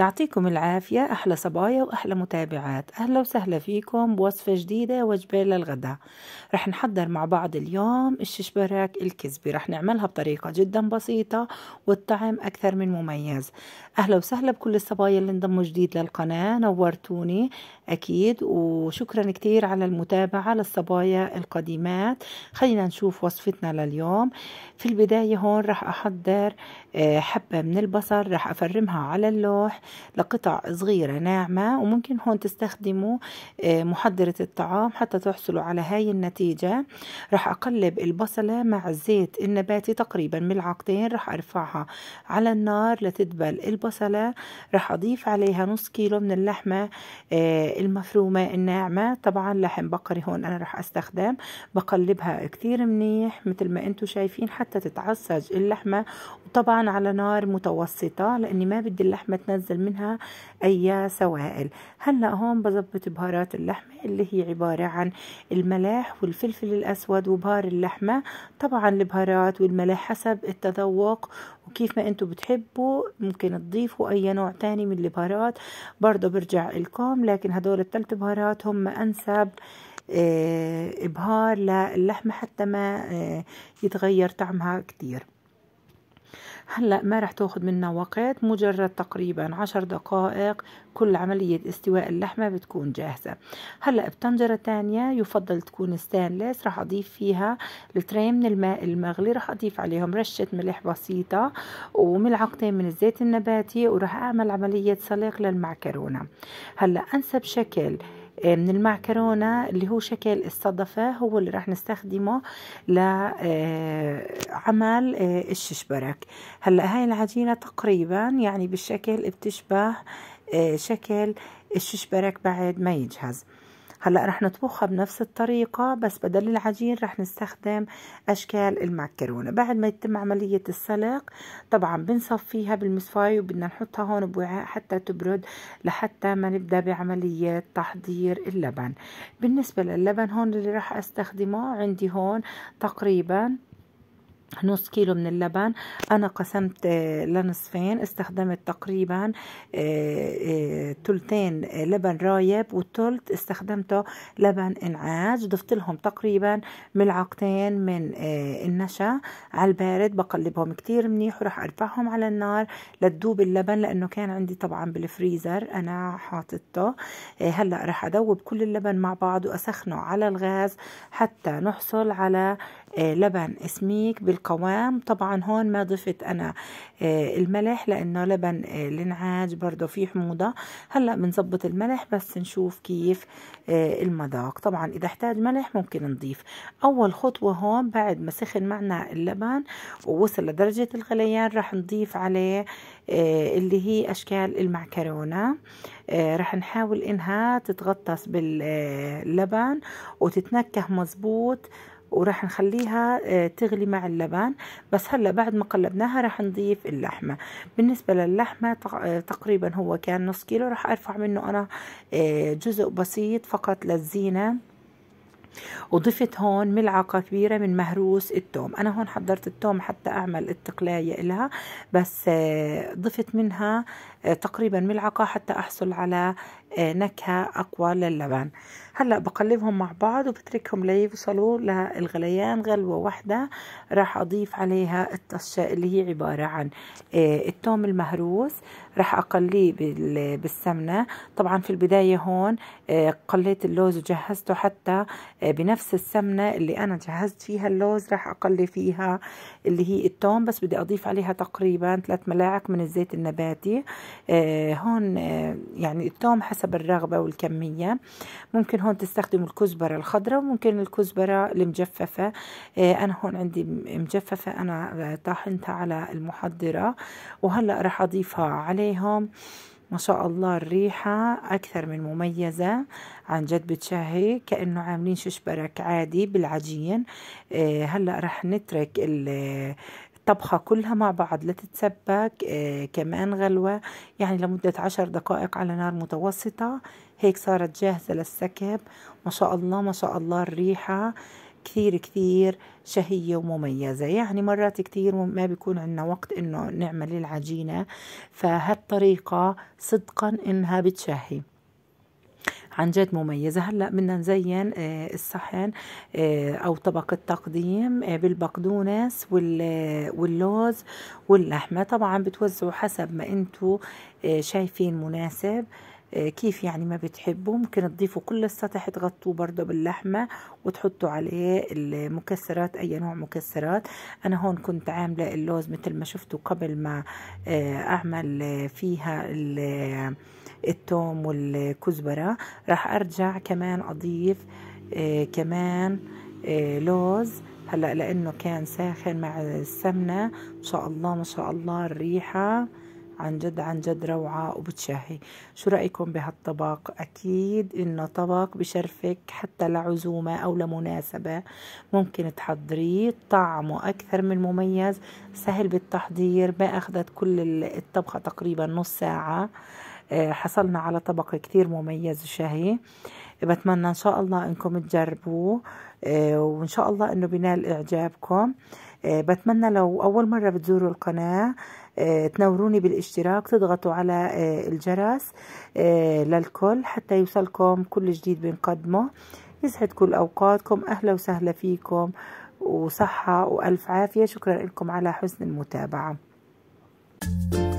يعطيكم العافية أحلى صبايا وأحلى متابعات أهلا وسهلا فيكم بوصفة جديدة وجبة للغداء رح نحضر مع بعض اليوم الششبراك الكزبي رح نعملها بطريقة جدا بسيطة والطعم أكثر من مميز أهلا وسهلا بكل الصبايا اللي انضموا جديد للقناة نورتوني أكيد وشكرا كتير على المتابعة للصبايا القديمات خلينا نشوف وصفتنا لليوم في البداية هون رح أحضر آه، حبة من البصل رح أفرمها على اللوح لقطع صغيرة ناعمة وممكن هون تستخدموا آه، محضرة الطعام حتى تحصلوا على هاي النتيجة راح أقلب البصلة مع الزيت النباتي تقريبا ملعقتين راح أرفعها على النار لتدبل البصلة راح أضيف عليها نص كيلو من اللحمة آه، المفرومة الناعمة طبعا لحم بقري هون أنا راح أستخدم بقلبها كتير منيح مثل ما انتم شايفين حتى تتعصج اللحمة وطبعا على نار متوسطة لأني ما بدي اللحمة تنزل منها أي سوائل هلأ هون بظبط بهارات اللحمة اللي هي عبارة عن الملاح والفلفل الأسود وبهار اللحمة طبعا البهارات والملاح حسب التذوق وكيف ما انتم بتحبوا ممكن تضيفوا اي نوع تاني من البهارات برضه برجع لكم لكن هدول الثلاث بهارات هم انسب آه، بهار للحمة حتى ما آه، يتغير طعمها كتير هلأ ما راح تاخد منا وقت مجرد تقريبا عشر دقائق كل عملية استواء اللحمة بتكون جاهزة هلأ بطنجرة تانية يفضل تكون ستانلس راح أضيف فيها لترين من الماء المغلي راح أضيف عليهم رشة ملح بسيطة وملعقتين من الزيت النباتي وراح أعمل عملية سليق للمعكرونة هلأ أنسب شكل آه، من المعكرونة اللي هو شكل الصدفة هو اللي راح نستخدمه لعمل آه، آه، الششبرك هلأ هاي العجينة تقريبا يعني بالشكل بتشبه شكل الششبرك بعد ما يجهز هلا رح نطبخها بنفس الطريقة بس بدل العجين رح نستخدم أشكال المعكرونة بعد ما يتم عملية السلق طبعا بنصفيها بالمصفاي وبدنا نحطها هون بوعاء حتى تبرد لحتى ما نبدأ بعملية تحضير اللبن بالنسبة للبن هون اللي رح أستخدمه عندي هون تقريبا نص كيلو من اللبن انا قسمت آه، لنصفين استخدمت تقريبا آه، آه، تلتين لبن رايب والتلت استخدمته لبن انعاج ضفت لهم تقريبا ملعقتين من النشا على البارد بقلبهم كتير منيح وراح ارفعهم على النار لتدوب اللبن لانه كان عندي طبعا بالفريزر انا حاطته هلا راح ادوب كل اللبن مع بعض واسخنه على الغاز حتى نحصل على لبن سميك بال القوام طبعا هون ما ضفت انا آه، الملح لانه لبن الانعاج آه، برضه فيه حموضه هلا بنظبط الملح بس نشوف كيف آه، المذاق طبعا اذا احتاج ملح ممكن نضيف اول خطوه هون بعد ما سخن معنا اللبن ووصل لدرجه الغليان راح نضيف عليه اللي هي اشكال المعكرونه راح نحاول انها تتغطس باللبن وتتنكه مظبوط وراح نخليها آه، تغلي مع اللبن بس هلا بعد ما قلبناها راح نضيف اللحمة بالنسبة للحمة آه، تقريبا هو كان نص كيلو راح ارفع منه انا آه، جزء بسيط فقط للزينة وضفت هون ملعقة كبيرة من مهروس التوم أنا هون حضرت التوم حتى أعمل التقلاية إلها بس ضفت منها تقريبا ملعقة حتى أحصل على نكهة أقوى للبن هلا بقلبهم مع بعض وبتركهم ليوصلوا للغليان غلوه واحده راح اضيف عليها الطشه اللي هي عباره عن آه، التوم المهروس راح اقليه بالسمنه طبعا في البدايه هون آه، قليت اللوز وجهزته حتى آه، بنفس السمنه اللي انا جهزت فيها اللوز راح اقلي فيها اللي هي التوم بس بدي اضيف عليها تقريبا ثلاث ملاعق من الزيت النباتي هون يعني التوم حسب الرغبه والكميه ممكن هون هون تستخدموا الكزبرة الخضراء وممكن الكزبرة المجففة آه، أنا هون عندي مجففة أنا آه، طاحنتها على المحضرة وهلأ رح أضيفها عليهم ما شاء الله الريحة أكثر من مميزة عن جد بتشهي كأنه عاملين ششبرك عادي بالعجين آه، هلأ رح نترك طبخة كلها مع بعض لا تتسبك آه كمان غلوة يعني لمدة عشر دقائق على نار متوسطة هيك صارت جاهزة للسكب ما شاء الله ما شاء الله الريحة كثير كثير شهية ومميزة يعني مرات كثير ما بيكون عندنا وقت انه نعمل العجينة فهالطريقة صدقا انها بتشهي عن جد مميزة هلا بدنا نزين آه، الصحن آه، أو طبق التقديم آه، بالبقدونس واللوز واللحمة طبعا بتوزعوا حسب ما انتم شايفين مناسب كيف يعني ما بتحبوا ممكن تضيفوا كل السطح تغطوه برضه باللحمة وتحطوا عليه المكسرات أي نوع مكسرات أنا هون كنت عاملة اللوز مثل ما شفتوا قبل ما أعمل فيها التوم والكزبرة راح أرجع كمان أضيف آه كمان آه لوز هلا لأنه كان ساخن مع السمنة إن شاء الله ما شاء الله الريحة عن جد عن جد روعة وبتشهي شو رأيكم بهالطبق أكيد إنه طبق بشرفك حتى لعزومة أو لمناسبة ممكن تحضريه طعمه أكثر من مميز سهل بالتحضير ما أخذت كل الطبخة تقريبا نص ساعة آه، حصلنا على طبق كتير مميز وشهي بتمنى ان شاء الله انكم تجربوه آه، وان شاء الله انه بينال اعجابكم آه، بتمنى لو اول مره بتزوروا القناه تنوروني بالاشتراك تضغطوا على الجرس للكل حتى يوصلكم كل جديد بنقدمه يسعد كل اوقاتكم اهلا وسهلا فيكم وصحه والف عافيه شكرا لكم على حسن المتابعه thank you